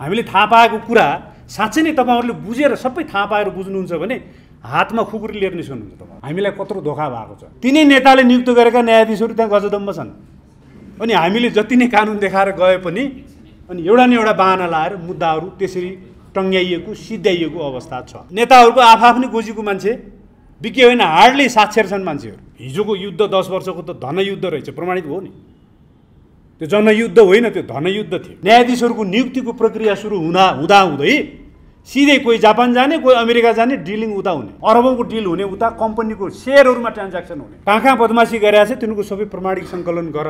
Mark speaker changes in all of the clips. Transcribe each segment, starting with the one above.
Speaker 1: हामीले थाहा पाएको कुरा साँच्चै नै तपाईँहरूले बुझेर सबै थाहा पाएर बुझ्नुहुन्छ भने हातमा खुकुरी लिएर निस्कनुहुन्छ तपाईँ हामीलाई कत्रो धोका भएको छ तिनै नेताले नियुक्त गरेका न्यायाधीशहरू त्यहाँ गजदम्ब छन् अनि हामीले जति नै कानुन देखाएर गए पनि अनि एउटा न एउटा बाहना लाएर मुद्दाहरू त्यसरी टङ्ग्याइएको सिद्ध्याइएको अवस्था छ नेताहरूको आफ्नै गोजीको मान्छे विज्ञ होइन हार्डली साक्षर छन् मान्छेहरू हिजोको युद्ध दस वर्षको त धनयुद्ध रहेछ प्रमाणित भयो नि त्यो जनयुद्ध होइन त्यो धनयुद्ध थियो न्यायाधीशहरूको नियुक्तिको प्रक्रिया सुरु हुँदा हुँदा हुँदै सिधै कोही जापान जाने कोही अमेरिका जाने डिलिङ उता हुने अरबौँको डिल हुने उता कम्पनीको सेयरहरूमा ट्रान्ज्याक्सन हुने कहाँ बदमासी गरेर चाहिँ तिनीहरूको सबै प्रमाणिक सङ्कलन गर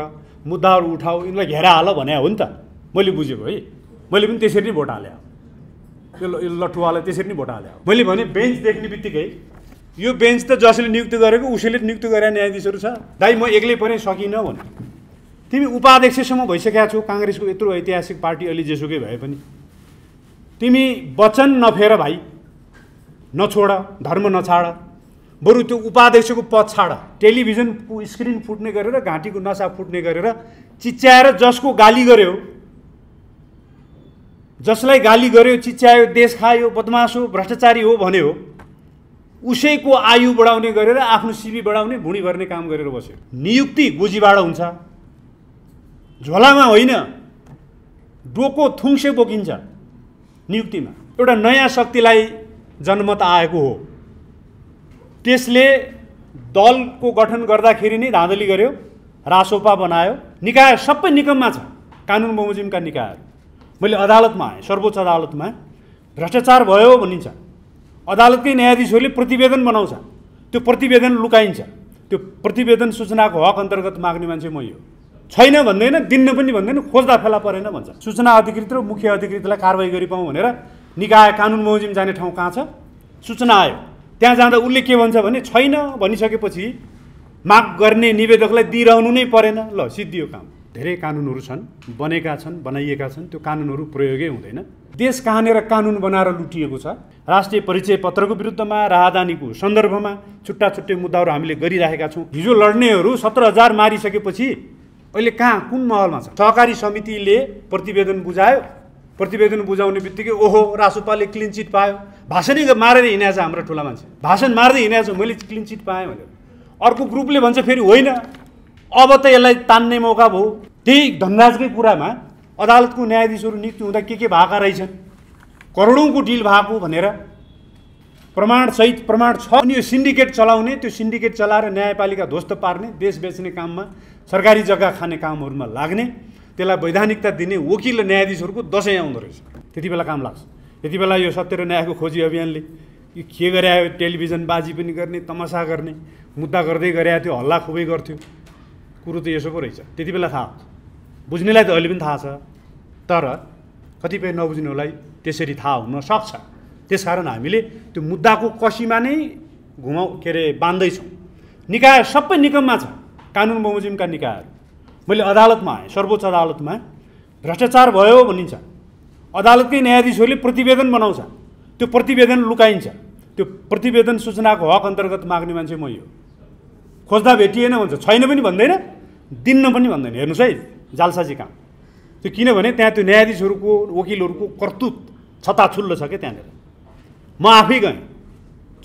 Speaker 1: मुद्दाहरू उठाऊ यिनलाई घेरा हाल भने हो नि त मैले बुझेको है मैले पनि त्यसरी नै भोट हालेँ यो लठुवालाई त्यसरी नै भोट हाल्यो मैले भने बेन्च देख्ने बित्तिकै यो बेन्च त जसले नियुक्ति गरेको उसैले नियुक्ति गरेर न्यायाधीशहरू छ दाइ म एक्लै पनि सकिनँ भने तिमी उपाध्यक्षसम्म भइसकेका छौ काङ्ग्रेसको यत्रो ऐतिहासिक पार्टी अलि जेसुकै भए पनि तिमी वचन नफेर भाइ नछोड धर्म नछाड बरु त्यो उपाध्यक्षको पद छाड टेलिभिजन स्क्रिन फुट्ने गरेर घाँटीको नसा फुट्ने गरेर चिच्याएर जसको गाली गर्यो जसलाई गाली गर्यो चिच्यायो देश खायो बदमास हो भ्रष्टाचारी हो भन्यो उसैको आयु बढाउने गरेर आफ्नो सिबी बढाउने भुँडी भर्ने काम गरेर बस्यो नियुक्ति गोजीबाट हुन्छ झोलामा होइन डोको थुङ्से बोकिन्छ नियुक्तिमा एउटा नयाँ शक्तिलाई जनमत आएको हो त्यसले दलको गठन गर्दाखेरि नै धाँधली गर्यो रासोपा बनायो निकाय सबै निगममा छ कानुन बमोजिमका निकायहरू मैले अदालतमा आएँ सर्वोच्च अदालतमा भ्रष्टाचार भयो भनिन्छ अदालतकै न्यायाधीशहरूले प्रतिवेदन बनाउँछ त्यो प्रतिवेदन लुकाइन्छ त्यो प्रतिवेदन सूचनाको हक अन्तर्गत माग्ने मान्छे म यो छैन भन्दैन दिन्न पनि भन्दैन खोज्दा फेला परेन भन्छ सूचना अधिकृत र मुख्य अधिकृतलाई कारवाही गरिपाउँ भनेर निकाय कानुन मोजिम जाने ठाउँ कहाँ छ सूचना आयो त्यहाँ जाँदा उसले के भन्छ भने छैन भनिसकेपछि माग गर्ने निवेदकलाई दिइरहनु नै परेन ल सिद्धियो काम धेरै कानुनहरू छन् बनेका छन् बनाइएका छन् त्यो कानुनहरू प्रयोगै हुँदैन देश कहाँनिर कानुन बनाएर लुटिएको छ राष्ट्रिय परिचय पत्रको विरुद्धमा राहदानीको सन्दर्भमा छुट्टा छुट्टै मुद्दाहरू हामीले गरिराखेका छौँ हिजो लड्नेहरू सत्र हजार मारिसकेपछि अहिले कहाँ कुन महलमा छ सहकारी समितिले प्रतिवेदन बुझायो प्रतिवेदन बुझाउने बित्तिकै ओहो रासुपालले क्लिन चिट पायो भाषणै मारेर हिँडेछ हाम्रो ठुला मान्छे भाषण मार्दै हिँडेछ मैले क्लिन चिट पाएँ भनेर अर्को ग्रुपले भन्छ फेरि होइन अब त यसलाई तान्ने मौका भयो त्यही धनराजकै कुरामा अदालतको न्यायाधीशहरू नियुक्ति हुँदा के के भएका रहेछन् करोडौँको डिल भएको भनेर प्रमाणसहित प्रमाण छ अनि यो सिन्डिकेट चलाउने त्यो सिन्डिकेट चलाएर न्यायपालिका ध्वस्त पार्ने देश बेच्ने काममा सरकारी जग्गा खाने कामहरूमा लाग्ने त्यसलाई वैधानिकता दिने वकिल र न्यायाधीशहरूको दसैँ आउँदो रहेछ त्यति बेला काम लाग्छ त्यति बेला यो सत्य र न्यायको खोजी अभियानले यो के आयो टेलिभिजन बाजी पनि गर्ने तमासा गर्ने मुद्दा गर्दै गराएको थियो हल्ला खुबै गर्थ्यो कुरो त यसो पो रहेछ त्यति बेला थाहा हुन्छ बुझ्नेलाई त अहिले पनि थाहा छ तर कतिपय नबुझ्नेहरूलाई त्यसरी थाहा हुन सक्छ त्यसकारण हामीले त्यो मुद्दाको कसीमा नै घुमाउ के अरे बाँध्दैछौँ निकाय सबै निगममा छ कानुन बमोजिमका निकायहरू मैले अदालतमा आएँ सर्वोच्च अदालतमा भ्रष्टाचार भयो भनिन्छ अदालतकै न्यायाधीशहरूले प्रतिवेदन बनाउँछ त्यो प्रतिवेदन लुकाइन्छ त्यो प्रतिवेदन सूचनाको हक अन्तर्गत माग्ने मान्छे म हो खोज्दा भेटिएन भन्छ छैन पनि भन्दैन दिन्न पनि भन्दैन हेर्नुहोस् है जालसाजी काम त्यो किनभने त्यहाँ त्यो न्यायाधीशहरूको वकिलहरूको कर्तुत छताछुल्लो छ क्या त्यहाँनिर म आफै गएँ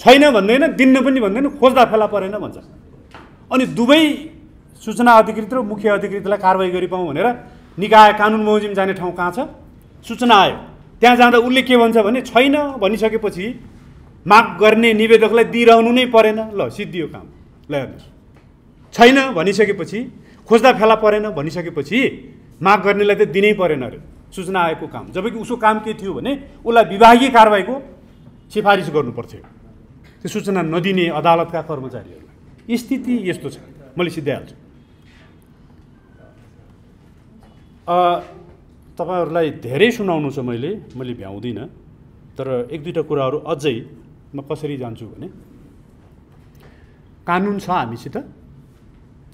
Speaker 1: छैन भन्दैन दिन्न पनि भन्दैन खोज्दा फेला परेन भन्छ अनि दुवै सूचना अधिकृत र मुख्य अधिकृतलाई कारवाही गरिपाउँ भनेर निकाय कानुन मोजिम जाने ठाउँ कहाँ छ सूचना आयो त्यहाँ जाँदा उसले के भन्छ भने छैन भनिसकेपछि माग गर्ने निवेदकलाई दिइरहनु नै परेन ल सिद्धियो काम ल हेर्नुहोस् छैन भनिसकेपछि खोज्दा फेला परेन भनिसकेपछि माग गर्नेलाई त दिनै परेन अरे सूचना आएको काम जबकि उसको काम के थियो भने उसलाई विभागीय कारवाहीको सिफारिस गर्नुपर्थ्यो त्यो सूचना नदिने अदालतका कर्मचारीहरूलाई स्थिति यस्तो छ मैले सिद्धाइहाल्छु तपाईँहरूलाई धेरै सुनाउनु छ मैले मैले भ्याउँदिनँ तर एक दुईवटा कुराहरू अझै म कसरी जान्छु भने कानुन छ हामीसित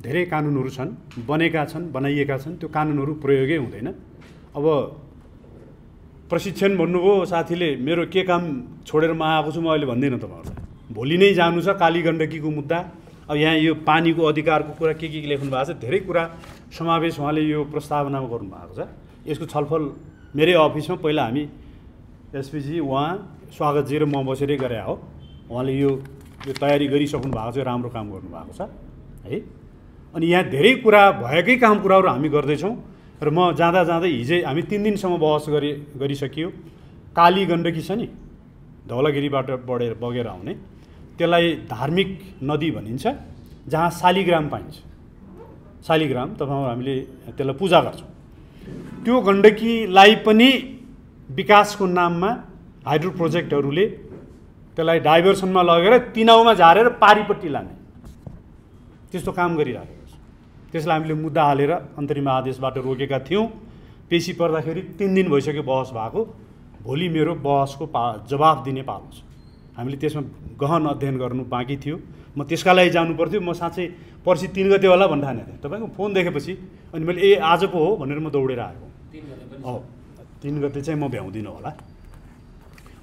Speaker 1: धेरै कानुनहरू छन् बनेका छन् बनाइएका छन् त्यो कानुनहरू प्रयोगै हुँदैन अब प्रशिक्षण भन्नुभयो साथीले मेरो के काम छोडेर म आएको छु म अहिले भन्दिनँ तपाईँहरूलाई भोलि नै जानु छ काली गण्डकीको मुद्दा अब यहाँ यो पानीको अधिकारको कुरा के के लेख्नु भएको छ धेरै कुरा समावेश उहाँले यो प्रस्तावनामा गर्नुभएको छ यसको छलफल मेरै अफिसमा पहिला हामी एसपिजी उहाँ स्वागतजी र म बसेरै गरे हो उहाँले यो यो तयारी गरिसक्नु भएको छ राम्रो काम गर्नुभएको छ है अनि यहाँ धेरै कुरा भएकै काम कुराहरू हामी गर्दैछौँ र म जाँदा जाँदै हिजै हामी तिन दिनसम्म बहस गरे गरिसकियो काली गण्डकी छ नि धौलागिरीबाट बढेर बगेर आउने त्यसलाई धार्मिक नदी भनिन्छ जहाँ शालिग्राम पाइन्छ शालिग्राम तपाईँ हामीले त्यसलाई पूजा गर्छौँ त्यो गण्डकीलाई पनि विकासको नाममा हाइड्रो प्रोजेक्टहरूले त्यसलाई डाइभर्सनमा लगेर तिनाउमा झारेर पारिपट्टि लाने त्यस्तो काम गरिरहेको छ त्यसलाई हामीले मुद्दा हालेर अन्तरिम आदेशबाट रोकेका थियौँ पेसी पर्दाखेरि तिन दिन भइसक्यो बहस भएको भोलि मेरो बहसको पा जवाफ दिने पालो छ हामीले त्यसमा गहन अध्ययन गर्नु बाँकी थियो म त्यसका लागि जानु पर्थ्यो म साँच्चै पर्सि तिन गते होला भन्दा ठानेको थिएँ तपाईँको फोन देखेपछि अनि मैले ए आज पो हो भनेर म दौडेर आएको हो तिन गते चाहिँ म भ्याउँदिनँ होला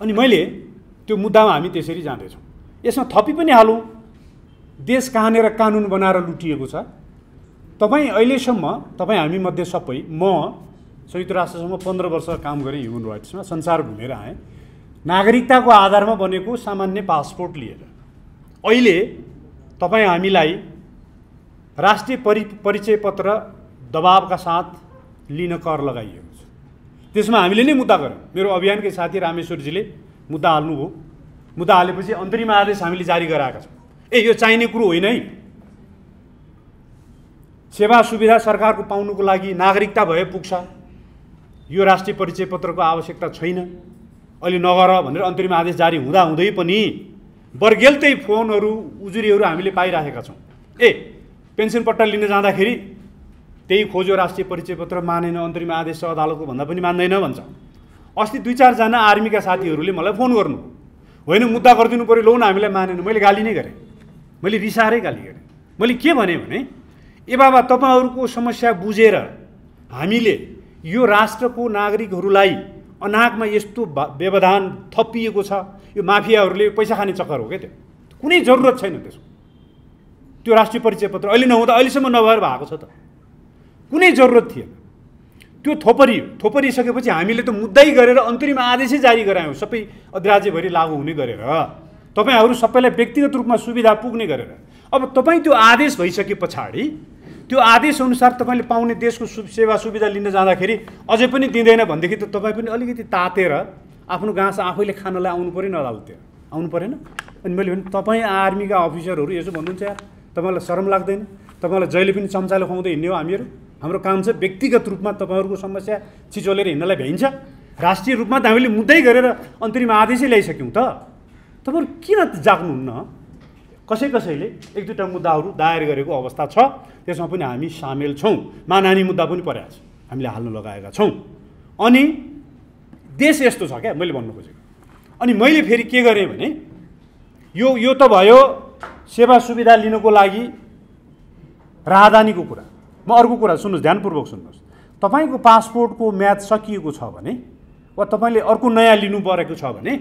Speaker 1: अनि मैले त्यो मुद्दामा हामी त्यसरी जाँदैछौँ यसमा थपी पनि हालौँ देश कहाँनिर कानुन बनाएर लुटिएको छ तपाईँ अहिलेसम्म तपाईँ हामीमध्ये सबै म संयुक्त राष्ट्रसम्म पन्ध्र वर्ष काम गरेँ ह्युमन राइट्समा संसार घुमेर आएँ नागरिकताको आधारमा बनेको सामान्य पासपोर्ट लिएर अहिले तपाईँ हामीलाई राष्ट्रिय परि परिचय पत्र दबावका साथ लिन कर लगाइएको छ त्यसमा हामीले नै मुद्दा गऱ्यौँ मेरो अभियानकै साथी रामेश्वरजीले मुद्दा हाल्नुभयो मुद्दा हालेपछि अन्तरिम आदेश हामीले जारी गराएका छौँ ए यो चाहिने कुरो होइन है सेवा सुविधा सरकारको पाउनुको लागि नागरिकता भए पुग्छ यो राष्ट्रिय परिचय पत्रको आवश्यकता छैन अहिले नगर भनेर अन्तरिम आदेश जारी हुँदा हुँदै पनि बर्गेलतै फोनहरू उजुरीहरू हामीले पाइराखेका छौँ ए पेन्सन पट्टा लिन जाँदाखेरि त्यही खोज्यो राष्ट्रिय परिचय पत्र मानेन अन्तरिम आदेश छ अदालतको भन्दा पनि मान्दैन भन्छ अस्ति दुई चारजना आर्मीका साथीहरूले मलाई फोन गर्नु होइन मुद्दा गरिदिनु पऱ्यो लौ न हामीलाई मानेन मैले गाली नै गरेँ मैले रिसाएरै गाली गरेँ मैले के भने ए बाबा तपाईँहरूको समस्या बुझेर हामीले यो राष्ट्रको नागरिकहरूलाई अनागमा यस्तो व्यवधान थपिएको छ यो माफियाहरूले पैसा खाने चक्कर हो क्या त्यो कुनै जरुरत छैन त्यसको त्यो राष्ट्रिय परिचय पत्र अहिले नहुँदा अहिलेसम्म नभएर भएको छ त कुनै जरुरत थिएन त्यो थोपरी थोपरिसकेपछि हामीले त मुद्दै गरेर अन्तरिम आदेशै जारी गरायौँ सबै अधिराज्यभरि लागु हुने गरेर तपाईँहरू सबैलाई व्यक्तिगत रूपमा सुविधा पुग्ने गरेर अब तपाईँ त्यो आदेश भइसके पछाडि त्यो आदेश अनुसार तपाईँले पाउने देशको सु सेवा सुविधा लिन जाँदाखेरि अझै पनि दिँदैन भनेदेखि त तपाईँ पनि अलिकति तातेर आफ्नो गाँस आफैले खानलाई आउनु पऱ्यो नलाल त्यो आउनु परेन अनि मैले भने तपाईँ आर्मीका अफिसरहरू यसो भन्नुहुन्छ यार तपाईँलाई शरम लाग्दैन तपाईँलाई जहिले पनि चम्चाले खुवाउँदै हिँड्ने हो हामीहरू हाम्रो काम छ व्यक्तिगत रूपमा तपाईँहरूको समस्या चिचोलेर हिँड्नलाई भ्याइन्छ राष्ट्रिय रूपमा त हामीले मुद्दै गरेर अन्तरिम आदेशै ल्याइसक्यौँ त तपाईँहरू किन जाग्नुहुन्न कसै कसैले एक दुईवटा मुद्दाहरू दायर गरेको अवस्था छ त्यसमा पनि हामी सामेल छौँ मानहानी मुद्दा पनि परेको छ हामीले हाल्न लगाएका छौँ अनि देश यस्तो छ क्या मैले भन्नु खोजेको अनि मैले फेरि के गरेँ भने यो यो त भयो सेवा सुविधा लिनको लागि राहदानीको कुरा म अर्को कुरा सुन्नुहोस् ध्यानपूर्वक सुन्नुहोस् तपाईँको पासपोर्टको म्याच सकिएको छ भने वा तपाईँले अर्को नयाँ लिनु परेको छ भने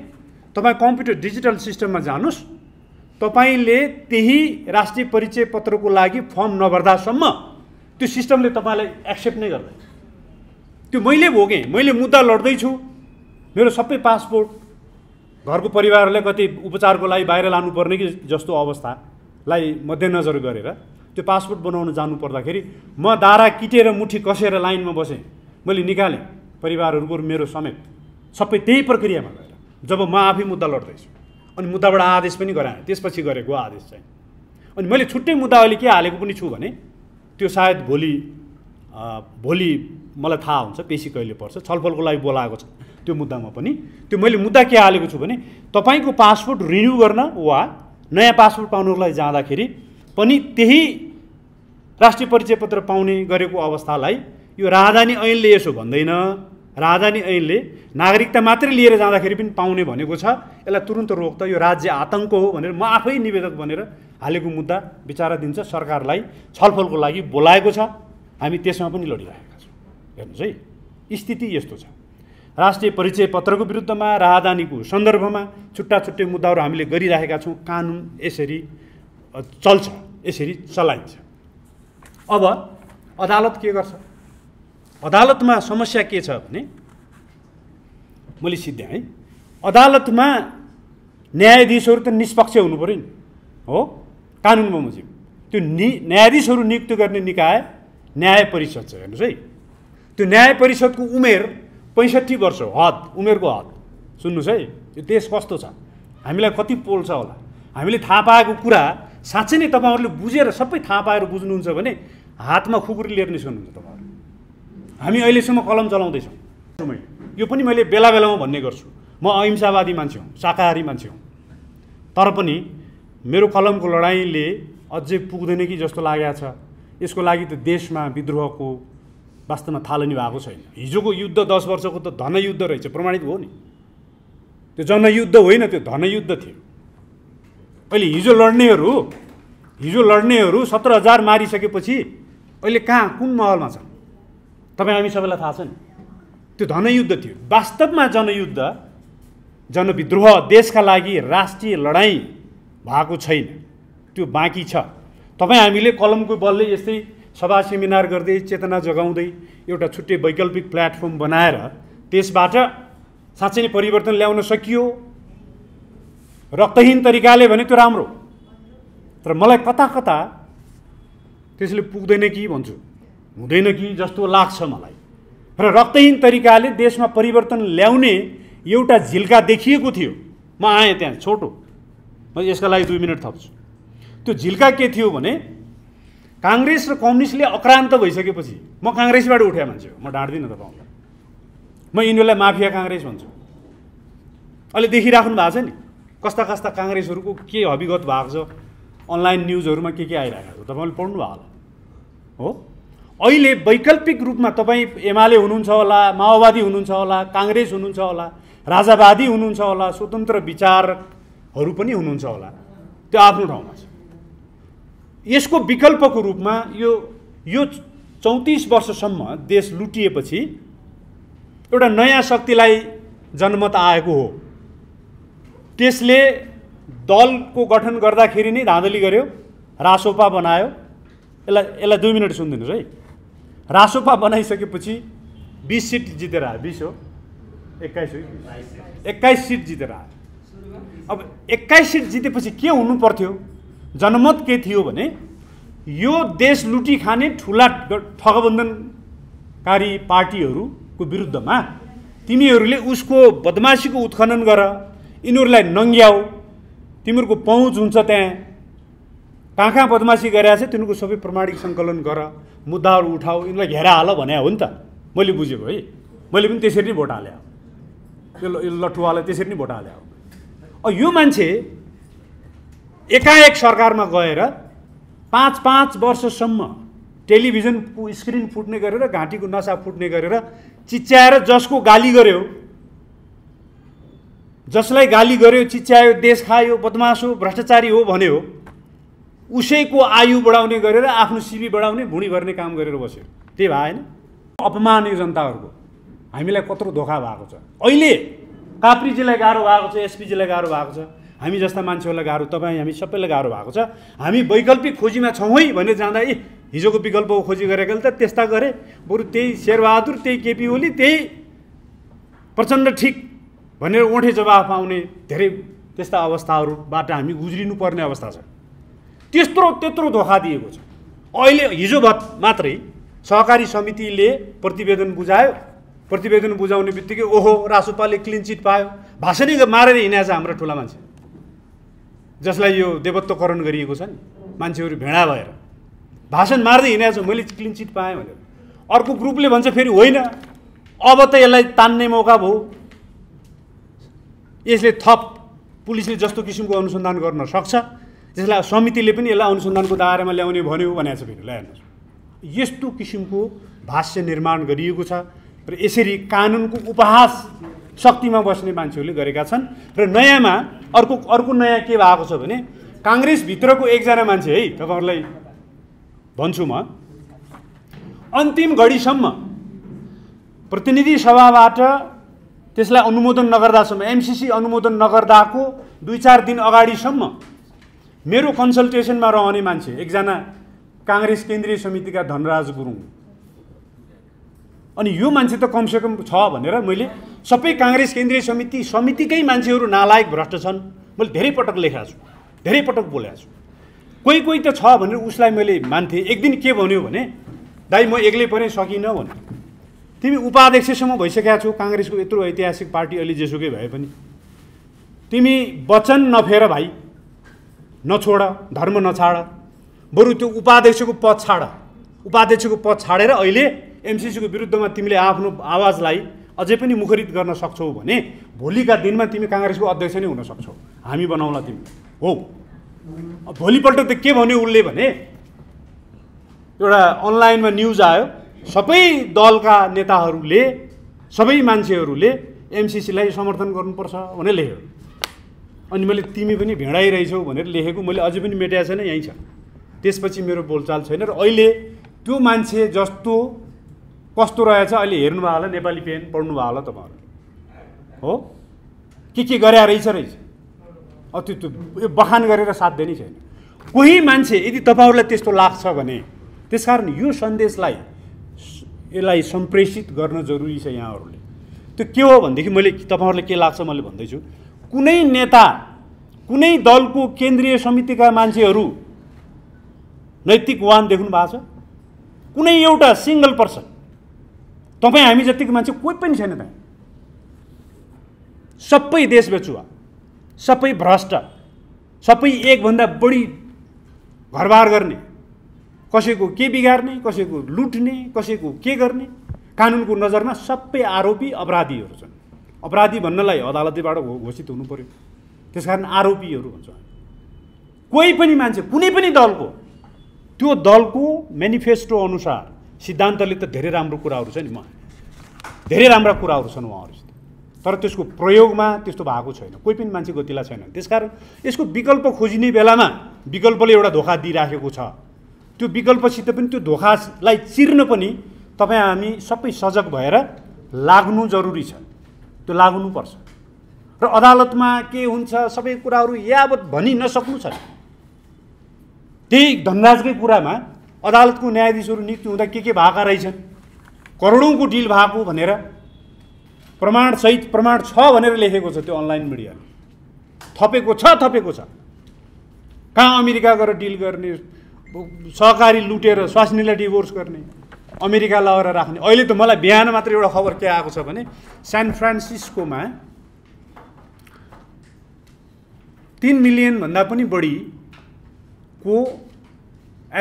Speaker 1: तपाईँ कम्प्युटर डिजिटल सिस्टममा जानुहोस् तपाईँले त्यही राष्ट्रिय परिचय पत्रको लागि फर्म नभर्दासम्म त्यो सिस्टमले तपाईँलाई एक्सेप्ट नै गर्दैन त्यो मैले भोगेँ मैले मुद्दा लड्दैछु मेरो सबै पासपोर्ट घरको परिवारले कति उपचारको लागि बाहिर लानुपर्ने कि जस्तो अवस्थालाई मध्यनजर गरेर त्यो पासपोर्ट बनाउन जानु पर्दाखेरि म दारा किटेर मुठी कसेर लाइनमा बसेँ मैले निकालेँ परिवारहरूको मेरो समेत सबै त्यही प्रक्रियामा गएँ जब म आफै मुद्दा लड्दैछु अनि मुद्दाबाट आदेश पनि गराएँ त्यसपछि गरेको आदेश चाहिँ अनि मैले छुट्टै मुद्दा अहिले के हालेको पनि छु भने त्यो सायद भोलि भोलि मलाई थाहा हुन्छ पेसी कहिले पर्छ छलफलको लागि बोलाएको छ त्यो मुद्दामा पनि त्यो मैले मुद्दा के हालेको छु भने तपाईँको पासपोर्ट रिन्यू गर्न वा नयाँ पासपोर्ट पाउनको लागि जाँदाखेरि पनि त्यही राष्ट्रिय परिचय पत्र पाउने गरेको अवस्थालाई यो राजधानी ऐनले यसो भन्दैन राजधानी ऐनले नागरिकता मात्रै लिएर जाँदाखेरि पनि पाउने भनेको छ यसलाई तुरन्त रोक त यो राज्य आतङ्क हो भनेर म आफै निवेदक बनेर हालेको मुद्दा विचाराधीन छ सरकारलाई छलफलको लागि बोलाएको छ हामी त्यसमा पनि लडिरहेका छौँ हेर्नुहोस् है स्थिति यस्तो छ राष्ट्रिय परिचय पत्रको विरुद्धमा राहदानीको सन्दर्भमा छुट्टा छुट्टै मुद्दाहरू हामीले गरिरहेका छौँ कानुन यसरी चल्छ यसरी चलाइन्छ अब अदालत के गर्छ अदालतमा समस्या के छ भने मैले सिद्धेँ है अदालतमा न्यायाधीशहरू त निष्पक्ष हुनु पऱ्यो नि हो कानुनमा मुजिब त्यो नि न्यायाधीशहरू नियुक्त गर्ने निकाय न्याय परिषद छ हेर्नुहोस् है त्यो न्याय परिषदको उमेर पैँसठी वर्ष हो हद उमेरको हद सुन्नुहोस् है यो देश कस्तो छ हामीलाई कति पोल्छ होला हामीले थाहा पाएको कुरा साँच्चै नै तपाईँहरूले बुझेर सबै थाहा पाएर बुझ्नुहुन्छ भने हातमा खुकुरी लिएर निस्कनुहुन्छ तपाईँहरू हामी अहिलेसम्म कलम चलाउँदैछौँ यो पनि मैले बेला बेलामा भन्ने गर्छु म अहिंसावादी मान्छे हुँ शाकाहारी मान्छे हुँ तर पनि मेरो कलमको लडाइँले अझै पुग्दैन कि जस्तो लागेको छ यसको लागि त देशमा विद्रोहको वास्तवमा थालनी भएको छैन हिजोको युद्ध दस वर्षको त धनयुद्ध रहेछ प्रमाणित हो नि त्यो जनयुद्ध होइन त्यो धनयुद्ध थियो अहिले हिजो लड्नेहरू हिजो लड्नेहरू सत्र हजार मारिसकेपछि अहिले कहाँ कुन महलमा छन् तपाईँ हामी सबैलाई थाहा छ नि त्यो धनयुद्ध थियो वास्तवमा जनयुद्ध जनविद्रोह देशका लागि राष्ट्रिय लडाइँ भएको छैन त्यो बाँकी छ तपाईँ हामीले कलमको बलले यस्तै सभा सेमिनार गर्दै चेतना जगाउँदै एउटा छुट्टै वैकल्पिक प्लेटफर्म बनाएर त्यसबाट साँच्चै नै परिवर्तन ल्याउन सकियो रक्तहीन तरिकाले भने त्यो राम्रो तर मलाई कता कता त्यसले पुग्दैन कि भन्छु हुँदैन कि जस्तो लाग्छ मलाई र रक्तहीन तरिकाले देशमा परिवर्तन ल्याउने एउटा झिल्का देखिएको थियो म आएँ त्यहाँ छोटो म यसका लागि दुई मिनट थप्छु त्यो झिल्का के थियो भने काङ्ग्रेस र कम्युनिस्टले अक्रान्त भइसकेपछि म काङ्ग्रेसबाट उठ्या मान्छे हो म त तपाईँलाई म यिनीहरूलाई माफिया काङ्ग्रेस भन्छु अहिले देखिराख्नु भएको छ नि कस्ता कस्ता काङ्ग्रेसहरूको के हविगत भएको छ अनलाइन न्युजहरूमा के के आइरहेको छ तपाईँले पढ्नु होला हो अहिले वैकल्पिक रूपमा तपाईँ एमाले हुनुहुन्छ होला माओवादी हुनुहुन्छ होला काङ्ग्रेस हुनुहुन्छ होला राजावादी हुनुहुन्छ होला स्वतन्त्र विचारहरू पनि हुनुहुन्छ होला त्यो आफ्नो ठाउँमा छ यसको विकल्पको रूपमा यो यो चौतिस वर्षसम्म देश लुटिएपछि एउटा नयाँ शक्तिलाई जनमत आएको हो त्यसले दलको गठन गर्दाखेरि नै धाँधली गर्यो रासोपा बनायो यसलाई यसलाई दुई मिनट सुनिदिनुहोस् है रासोपा बनाइसकेपछि बिस सिट जितेर आयो बिस हो एक्काइस हो एक्काइस सिट जितेर आयो अब एक्काइस सिट जितेपछि के हुनु पर्थ्यो जनमत के थियो भने यो देश लुटी खाने ठुला ठगबन्धनकारी पार्टीहरूको विरुद्धमा तिमीहरूले उसको बदमासीको उत्खनन गर यिनीहरूलाई नङ्ग्याऊ तिमीहरूको पहुँच हुन्छ त्यहाँ कहाँ कहाँ बदमासी गरेका छ तिनीहरूको सबै प्रमाणिक सङ्कलन गर मुद्दाहरू उठाऊ यिनलाई घेरा हाल भने हो नि त मैले बुझेको है मैले पनि त्यसरी नै भोट हाल्यो यो लठुवालाई त्यसरी नै भोट हाले हो यो मान्छे एकाएक सरकारमा गएर पाँच पाँच वर्षसम्म टेलिभिजन स्क्रिन फुट्ने गरेर घाँटीको नसा फुट्ने गरेर चिच्याएर जसको गाली गर्यो जसलाई गाली गर्यो चिच्यायो देश खायो बदमास हो भ्रष्टाचारी हो भन्यो उसैको आयु बढाउने गरेर आफ्नो सिबी बढाउने भुँडी भर्ने काम गरेर बस्यो त्यही भए होइन अपमान यो जनताहरूको हामीलाई कत्रो धोका भएको छ अहिले काप्रीजीलाई गाह्रो भएको छ एसपीजीलाई गाह्रो भएको छ हामी जस्ता मान्छेहरूलाई गाह्रो तपाईँ हामी सबैलाई गाह्रो भएको छ हामी वैकल्पिक खोजीमा छौँ है भनेर जाँदा ए हिजोको विकल्पको खोजी गरेकोले त त्यस्ता गरे बरु त्यही शेरबहादुर त्यही केपी ओली त्यही प्रचण्ड ठिक भनेर ओठे जवाफ पाउने धेरै त्यस्ता अवस्थाहरूबाट हामी गुज्रिनुपर्ने अवस्था छ त्यत्रो त्यत्रो धोका दिएको छ अहिले हिजो मात्रै सहकारी समितिले प्रतिवेदन बुझायो प्रतिवेदन बुझाउने बित्तिकै ओहो रासुपाले क्लिन चिट पायो भाषणै मारेर हिँडेको छ हाम्रो ठुला मान्छे जसलाई यो देवत्वकरण गरिएको छ नि मान्छेहरू भेडा भएर भाषण मार्दै हिँडेको छ मैले क्लिन चिट पाएँ भनेर अर्को ग्रुपले भन्छ फेरि होइन अब त यसलाई तान्ने मौका भयो यसले थप पुलिसले जस्तो किसिमको अनुसन्धान गर्न सक्छ त्यसलाई समितिले पनि यसलाई अनुसन्धानको दायरामा ल्याउने भन्यो भनेको छ फेरि ल हेर्नुहोस् यस्तो किसिमको भाष्य निर्माण गरिएको छ र यसरी कानुनको उपहास शक्तिमा बस्ने मान्छेहरूले गरेका छन् र नयाँमा अर्को अर्को नयाँ के भएको छ भने काङ्ग्रेसभित्रको एकजना मान्छे है तपाईँहरूलाई भन्छु म अन्तिम घडीसम्म प्रतिनिधि सभाबाट त्यसलाई अनुमोदन नगर्दासम्म एमसिसी अनुमोदन नगर्दाको दुई चार दिन अगाडिसम्म मेरो कन्सल्टेसनमा रहने मान्छे एकजना काङ्ग्रेस केन्द्रीय समितिका धनराज गुरुङ अनि यो मान्छे त कमसेकम छ भनेर मैले सबै काङ्ग्रेस केन्द्रीय समिति समितिकै मान्छेहरू नालायक भ्रष्ट छन् मैले धेरै पटक लेखाएको छु धेरै पटक बोलेको छु कोही कोही त छ भनेर उसलाई मैले मान्थेँ एक दिन के भन्यो भने दाइ म एक्लै पनि सकिनँ भने तिमी उपाध्यक्षसम्म भइसकेका छौ काङ्ग्रेसको यत्रो ऐतिहासिक पार्टी अहिले जेसुकै भए पनि तिमी वचन नफेर भाइ नछोड धर्म नछाड बरु त्यो उपाध्यक्षको पद छाड उपाध्यक्षको पद छाडेर अहिले एमसिसीको विरुद्धमा तिमीले आफ्नो आवाजलाई अझै पनि मुखरित गर्न सक्छौ भने भोलिका दिनमा तिमी काङ्ग्रेसको अध्यक्ष नै हुन सक्छौ हामी बनाउला तिमी हो भोलिपल्ट त के भन्यो उसले भने एउटा अनलाइनमा न्युज आयो सबै दलका नेताहरूले सबै मान्छेहरूले एमसिसीलाई समर्थन गर्नुपर्छ भने लेख्यो अनि मैले तिमी पनि भेडाइरहेछौ भनेर लेखेको मैले अझै पनि मेटाएको छैन यहीँ छ त्यसपछि मेरो बोलचाल छैन र अहिले त्यो मान्छे जस्तो कस्तो रहेछ अहिले हेर्नुभयो होला नेपाली पेन पढ्नुभयो होला तपाईँहरू हो के के गरे रहेछ रहेछ अब त्यो त्यो बखान गरेर साध्य नै छैन कोही मान्छे यदि तपाईँहरूलाई त्यस्तो लाग्छ भने त्यसकारण यो सन्देशलाई यसलाई सम्प्रेषित गर्न जरुरी छ यहाँहरूले त्यो के हो भनेदेखि मैले तपाईँहरूलाई के लाग्छ मैले भन्दैछु कुनै नेता कुनै दलको केन्द्रीय समितिका मान्छेहरू नैतिकवान देख्नु भएको छ कुनै एउटा सिङ्गल पर्सन तपाईँ हामी जतिको मान्छे कोही पनि छैन त सबै देश बेचुवा सबै भ्रष्ट सबै एकभन्दा बढी घरबार गर्ने कसैको के बिगार्ने कसैको लुट्ने कसैको के गर्ने कानुनको नजरमा सबै आरोपी अपराधीहरू छन् अपराधी भन्नलाई अदालतीबाट घोषित हुनु पऱ्यो त्यस कारण आरोपीहरू भन्छौँ हामी कोही पनि मान्छे कुनै पनि दलको त्यो दलको मेनिफेस्टो अनुसार सिद्धान्तले त धेरै राम्रो कुराहरू छ नि उहाँ धेरै राम्रा कुराहरू छन् उहाँहरूसित तर त्यसको प्रयोगमा त्यस्तो भएको छैन कोही पनि मान्छे गतिला छैन त्यसकारण यसको विकल्प खोजिने बेलामा विकल्पले एउटा धोका दिइराखेको छ त्यो विकल्पसित पनि त्यो धोकालाई चिर्न पनि तपाईँ हामी सबै सजग भएर लाग्नु जरुरी छ त्यो पर्छ र अदालतमा के हुन्छ सबै कुराहरू यावत भनि नसक्नु छ त्यही धनराजकै कुरामा अदालतको न्यायाधीशहरू नियुक्ति हुँदा के के भएका रहेछन् करोडौँको डिल भएको भनेर प्रमाणसहित प्रमाण छ भनेर लेखेको छ त्यो अनलाइन मिडियाले थपेको छ थपेको छ कहाँ अमेरिका गएर डिल गर्ने सहकारी लुटेर स्वास्नीलाई डिभोर्स गर्ने अमेरिका लगाएर राख्ने अहिले त मलाई बिहान मात्र एउटा खबर के आएको छ भने सान फ्रान्सिस्कोमा तिन मिलियनभन्दा पनि बढी को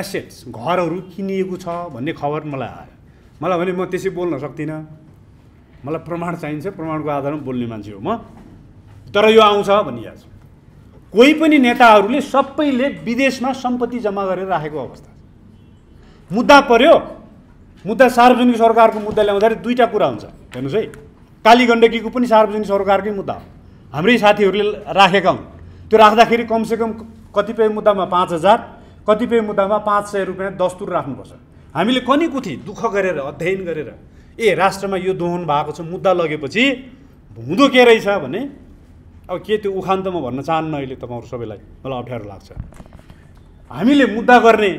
Speaker 1: एसेट्स घरहरू किनिएको छ भन्ने खबर मलाई आयो मलाई भने म त्यसै बोल्न सक्दिनँ मलाई प्रमाण चाहिन्छ प्रमाणको आधारमा बोल्ने मान्छे हो म तर यो आउँछ भनिहाल्छु कोही पनि नेताहरूले सबैले विदेशमा सम्पत्ति जम्मा गरेर राखेको अवस्था मुद्दा पर्यो मुद्दा सार्वजनिक सरकारको मुद्दा ल्याउँदाखेरि दुईवटा कुरा हुन्छ हेर्नुहोस् है काली गण्डकीको पनि सार्वजनिक सरकारकै मुद्दा हो हाम्रै साथीहरूले राखेका हुन् त्यो राख्दाखेरि कमसेकम कतिपय मुद्दामा पाँच हजार कतिपय मुद्दामा पाँच सय रुपियाँ दस्तुर राख्नुपर्छ हामीले कनि कुथी दुःख गरेर अध्ययन गरेर ए राष्ट्रमा यो दोहन भएको छ मुद्दा लगेपछि हुँदो के रहेछ भने अब के त्यो उखान त म भन्न चाहन्न अहिले तपाईँहरू सबैलाई मलाई अप्ठ्यारो लाग्छ हामीले मुद्दा गर्ने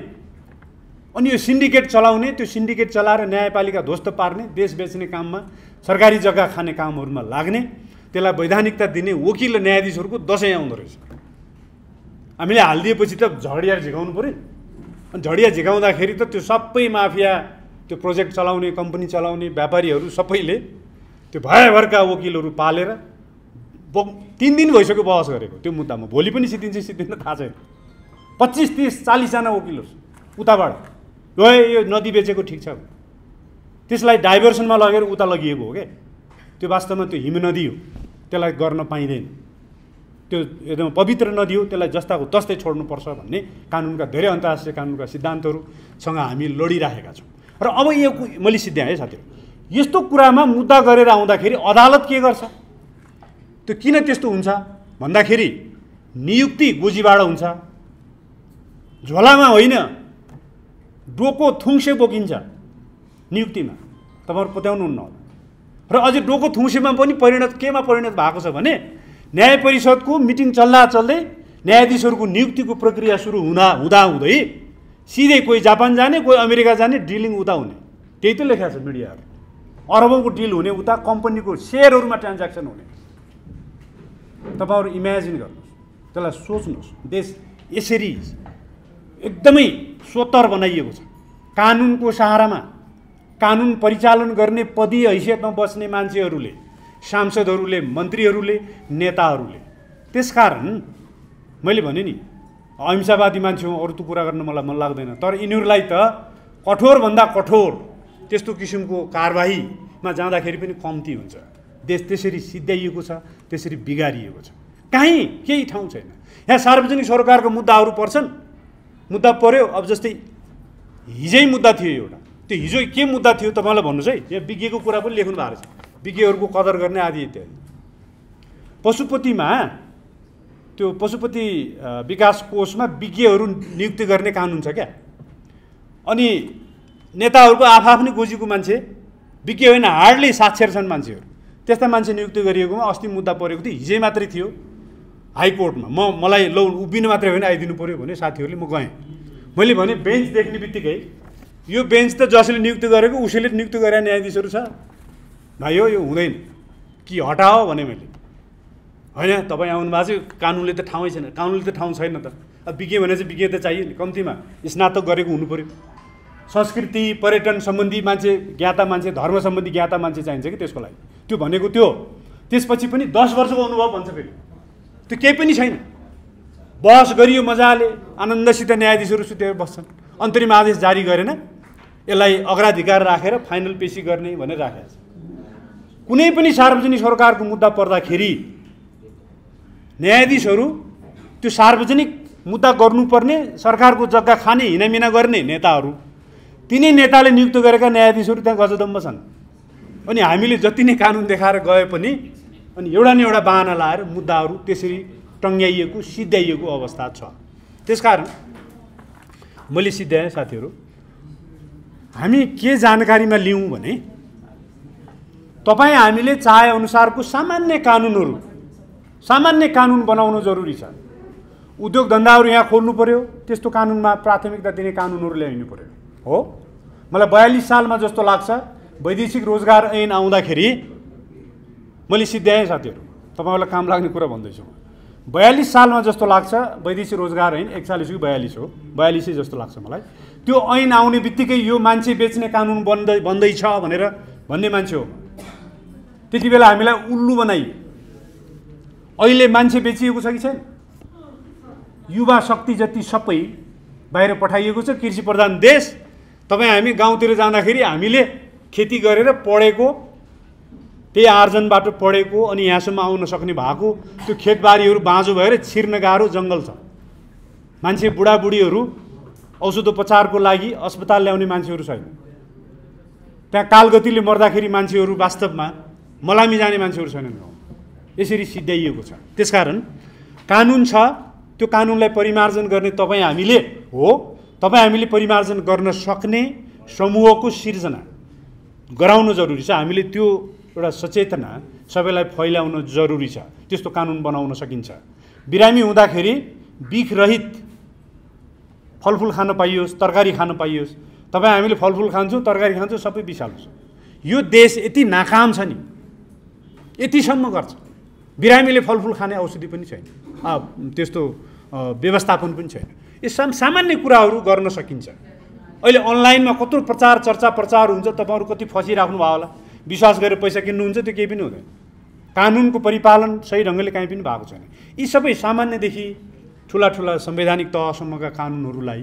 Speaker 1: अनि यो सिन्डिकेट चलाउने त्यो सिन्डिकेट चलाएर न्यायपालिका ध्वस्त पार्ने देश बेच्ने काममा सरकारी जग्गा खाने कामहरूमा लाग्ने त्यसलाई वैधानिकता दिने वकिल र न्यायाधीशहरूको दसैँ आउँदो रहेछ हामीले हालिदिएपछि त झडिया झिकाउनु पऱ्यो अनि झडिया झिकाउँदाखेरि त त्यो सबै माफिया त्यो प्रोजेक्ट चलाउने कम्पनी चलाउने व्यापारीहरू सबैले त्यो भयभरका वकिलहरू पालेर ब तिन दिन भइसक्यो बहस गरेको त्यो मुद्दामा भोलि पनि सिद्धिन्छ सिद्धिन्छ थाहा छैन पच्चिस तिस चालिसजना वकिलहरू उताबाट गए यो नदी बेचेको ठिक छ त्यसलाई डाइभर्सनमा लगेर उता लगिएको हो क्या त्यो वास्तवमा त्यो हिम नदी हो त्यसलाई गर्न पाइँदैन त्यो एकदम पवित्र नदी हो त्यसलाई जस्ताको तस्तै छोड्नुपर्छ भन्ने कानुनका धेरै अन्तर्राष्ट्रिय कानुनका सिद्धान्तहरूसँग हामी लडिराखेका छौँ र अब यो मैले सिद्ध्याएँ साथीहरू यस्तो कुरामा मुद्दा गरेर आउँदाखेरि अदालत के गर्छ त्यो किन त्यस्तो हुन्छ भन्दाखेरि नियुक्ति गोजीबाट हुन्छ झोलामा होइन डोको थुङ्से बोकिन्छ नियुक्तिमा तपाईँहरू पत्याउनुहुन्न होला र अझै डोको थुङ्सेमा पनि परिणत केमा परिणत भएको छ भने न्याय परिषदको मिटिङ चल्दा चल्दै न्यायाधीशहरूको नियुक्तिको प्रक्रिया सुरु हुँदा हुँदै सिधै कोही जापान जाने कोही अमेरिका जाने डिलिङ उता हुने त्यही त लेखाएको छ मिडियाहरू अरबौँको डिल हुने उता कम्पनीको सेयरहरूमा ट्रान्ज्याक्सन हुने तपाईँहरू इमेजिन गर्नुहोस् त्यसलाई सोच्नुहोस् देश यसरी एकदमै स्वतर बनाइएको छ कानुनको सहारामा कानुन परिचालन गर्ने पदीय हैसियतमा बस्ने मान्छेहरूले सांसदहरूले मन्त्रीहरूले नेताहरूले त्यसकारण मैले भनेँ नि अहिंसावादी मान्छे हो अरू त कुरा गर्न मलाई मन लाग्दैन तर यिनीहरूलाई त कठोरभन्दा कठोर त्यस्तो किसिमको कारवाहीमा जाँदाखेरि पनि कम्ती हुन्छ देश त्यसरी सिद्ध्याइएको छ त्यसरी बिगारिएको छ कहीँ केही ठाउँ छैन यहाँ सार्वजनिक सरकारको मुद्दाहरू पर्छन् मुद्दा पऱ्यो अब जस्तै हिजै मुद्दा थियो एउटा त्यो हिजो के मुद्दा थियो तपाईँलाई भन्नुहोस् है यहाँ विज्ञको कुरा पनि लेख्नु भएको छ विज्ञहरूको कदर गर्ने आदि इत्यादि पशुपतिमा त्यो पशुपति विकास कोषमा विज्ञहरू नियुक्ति गर्ने कानुन छ क्या अनि नेताहरूको आफआफ्नै गोजीको मान्छे विज्ञ होइन हार्डली साक्षर छन् मान्छेहरू त्यस्ता मान्छे नियुक्ति गरिएकोमा अस्ति मुद्दा परेको थियो हिजै मात्रै थियो हाइकोर्टमा म मलाई लौ उभिनु मात्रै होइन आइदिनु पऱ्यो भने साथीहरूले म गएँ मैले भने बेन्च देख्ने बित्तिकै यो बेन्च त जसले नियुक्त गरेको उसैले नियुक्त गरेका न्यायाधीशहरू छ भाइ हो यो हुँदैन कि हटाओ भने मैले होइन तपाईँ आउनु भएको छ कानुनले त ठाउँै छैन कानुनले त ठाउँ छैन त अब बिग्यो भने चाहिँ बिग्यो त चाहियो नि कम्तीमा स्नातक गरेको हुनु पऱ्यो संस्कृति पर्यटन सम्बन्धी मान्छे ज्ञाता मान्छे धर्म सम्बन्धी ज्ञाता मान्छे चाहिन्छ कि त्यसको लागि त्यो भनेको त्यो त्यसपछि पनि दस वर्षको अनुभव भन्छ फेरि त्यो केही पनि छैन बहस गरियो मजाले आनन्दसित न्यायाधीशहरू सुतेर बस्छन् अन्तरिम आदेश जारी गरेन यसलाई अग्राधिकार राखेर फाइनल पेसी गर्ने भनेर राखेको छ कुनै पनि सार्वजनिक सरकारको मुद्दा पर्दाखेरि न्यायाधीशहरू त्यो सार्वजनिक मुद्दा गर्नुपर्ने सरकारको जग्गा खाने हिनामिना गर्ने नेताहरू तिनै नेताले नियुक्त गरेका न्यायाधीशहरू त्यहाँ गजदम्ब छन् अनि हामीले जति नै कानुन देखाएर गए पनि अनि एउटा न एउटा बाहना लाएर मुद्दाहरू त्यसरी टङ्ग्याइएको सिद्ध्याइएको अवस्था छ त्यसकारण मैले सिद्ध्याएँ साथीहरू हामी के जानकारीमा लियौँ भने तपाईँ हामीले चाहेअनुसारको सामान्य कानुनहरू सामान्य कानुन बनाउनु जरुरी छ उद्योग धन्दाहरू यहाँ खोल्नु पऱ्यो त्यस्तो कानुनमा प्राथमिकता दिने कानुनहरू ल्याइनु पऱ्यो हो मलाई बयालिस सालमा जस्तो लाग्छ वैदेशिक रोजगार ऐन आउँदाखेरि मैले सिद्ध्याएँ साथीहरू तपाईँहरूलाई काम लाग्ने कुरा भन्दैछु बयालिस सालमा जस्तो लाग्छ वैदेशिक रोजगार होइन एकचालिस कि बयालिस हो बयालिसै जस्तो लाग्छ मलाई त्यो ऐन आउने बित्तिकै यो मान्छे बेच्ने कानुन बन्दै बन्दैछ भनेर भन्ने मान्छे हो त्यति बेला हामीलाई उल्लु बनाइयो अहिले मान्छे बेचिएको छ कि छैन युवा शक्ति जति सबै बाहिर पठाइएको छ कृषि प्रधान देश तपाईँ हामी गाउँतिर जाँदाखेरि हामीले खेती गरेर पढेको त्यही आर्जनबाट पढेको अनि यहाँसम्म आउन सक्ने भएको त्यो खेतबारीहरू बाँझो भएर छिर्न गाह्रो जङ्गल छ मान्छे बुढाबुढीहरू औषधोपचारको लागि अस्पताल ल्याउने मान्छेहरू छैन त्यहाँ कालगतिले मर्दाखेरि मान्छेहरू वास्तवमा मलामी जाने मान्छेहरू छैनन् यसरी सिद्ध्याइएको छ त्यसकारण कानुन छ त्यो कानुनलाई परिमार्जन गर्ने तपाईँ हामीले हो तपाईँ हामीले परिमार्जन गर्न सक्ने समूहको सिर्जना गराउन जरुरी छ हामीले त्यो एउटा सचेतना सबैलाई फैलाउन जरुरी छ त्यस्तो कानुन बनाउन सकिन्छ बिरामी हुँदाखेरि बिखरहित फलफुल खान पाइयोस् तरकारी खान पाइयोस् तपाईँ हामीले फलफुल खान्छौँ तरकारी खान्छौँ सबै छ यो देश यति नाकाम छ नि यतिसम्म गर्छ बिरामीले फलफुल खाने औषधि पनि छैन त्यस्तो व्यवस्थापन पनि छैन यो साम सामान्य कुराहरू गर्न सकिन्छ अहिले अनलाइनमा कत्रो प्रचार चर्चा प्रचार हुन्छ तपाईँहरू कति फसिराख्नु भयो होला विश्वास गरेर पैसा किन्नुहुन्छ त्यो केही पनि हुँदैन कानुनको परिपालन सही ढङ्गले काहीँ पनि भएको छैन यी सबै सामान्यदेखि ठुला ठुला संवैधानिक तहसम्मका कानुनहरूलाई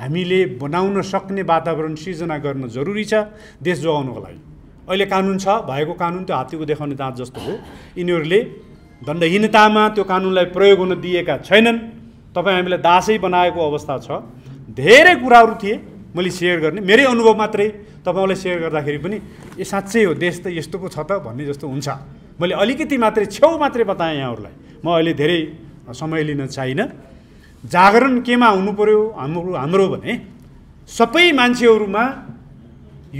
Speaker 1: हामीले बनाउन सक्ने वातावरण सिर्जना गर्न जरुरी छ देश जोगाउनको लागि अहिले कानुन छ भएको कानुन त्यो हात्तीको देखाउने दाँत जस्तो हो यिनीहरूले दण्डहीनतामा त्यो कानुनलाई प्रयोग हुन दिएका छैनन् तपाईँ हामीलाई दासै बनाएको अवस्था छ धेरै कुराहरू थिए मैले सेयर गर्ने मेरै अनुभव मात्रै तपाईँलाई सेयर गर्दाखेरि पनि ए साँच्चै हो देश त यस्तो पो छ त भन्ने जस्तो हुन्छ मैले अलिकति मात्रै छेउ मात्रै बताएँ यहाँहरूलाई म अहिले धेरै समय लिन चाहिनँ जागरण केमा हुनु पऱ्यो हाम्रो हाम्रो भने सबै मान्छेहरूमा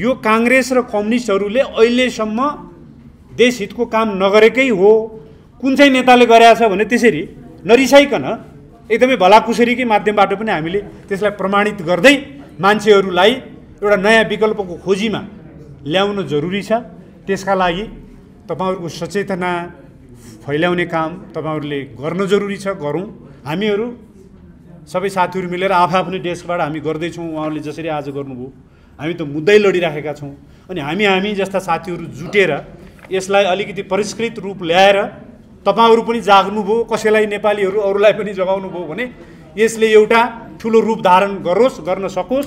Speaker 1: यो काङ्ग्रेस र कम्युनिस्टहरूले अहिलेसम्म हितको काम नगरेकै हो कुन चाहिँ नेताले गरेका छ भने त्यसरी नरिसाइकन एकदमै भलाकुसरीकै माध्यमबाट पनि हामीले त्यसलाई प्रमाणित गर्दै मान्छेहरूलाई एउटा नयाँ विकल्पको खोजीमा ल्याउन जरुरी छ त्यसका लागि तपाईँहरूको सचेतना फैलाउने काम तपाईँहरूले गर्न जरुरी छ गरौँ हामीहरू सबै साथीहरू मिलेर आफ्नो डेस्कबाट हामी गर्दैछौँ उहाँहरूले जसरी आज गर्नुभयो हामी त मुद्दै लडिराखेका छौँ अनि हामी हामी जस्ता साथीहरू जुटेर यसलाई अलिकति परिष्कृत रूप ल्याएर तपाईँहरू पनि जाग्नुभयो कसैलाई नेपालीहरू अरूलाई पनि जगाउनु भयो भने यसले एउटा ठुलो रूप धारण गरोस् गर्न सकोस्